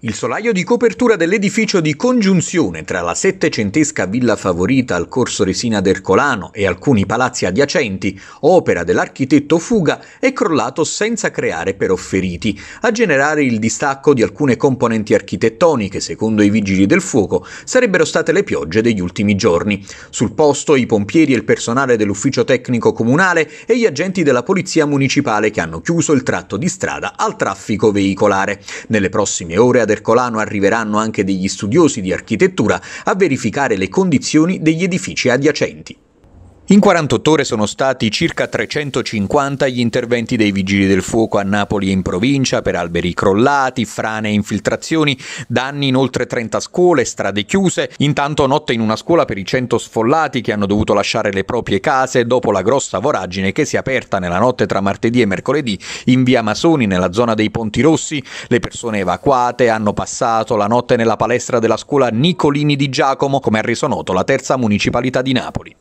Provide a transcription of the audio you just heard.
Il solaio di copertura dell'edificio di congiunzione tra la settecentesca villa favorita al corso Resina d'Ercolano e alcuni palazzi adiacenti, opera dell'architetto Fuga, è crollato senza creare però feriti, a generare il distacco di alcune componenti architettoniche, secondo i vigili del fuoco, sarebbero state le piogge degli ultimi giorni. Sul posto i pompieri e il personale dell'ufficio tecnico comunale e gli agenti della polizia municipale che hanno chiuso il tratto di strada al traffico veicolare. Nelle prossime ore ad Ercolano arriveranno anche degli studiosi di architettura a verificare le condizioni degli edifici adiacenti. In 48 ore sono stati circa 350 gli interventi dei vigili del fuoco a Napoli e in provincia per alberi crollati, frane e infiltrazioni, danni in oltre 30 scuole, strade chiuse. Intanto notte in una scuola per i 100 sfollati che hanno dovuto lasciare le proprie case dopo la grossa voragine che si è aperta nella notte tra martedì e mercoledì in via Masoni nella zona dei Ponti Rossi. Le persone evacuate hanno passato la notte nella palestra della scuola Nicolini di Giacomo, come ha reso noto la terza municipalità di Napoli.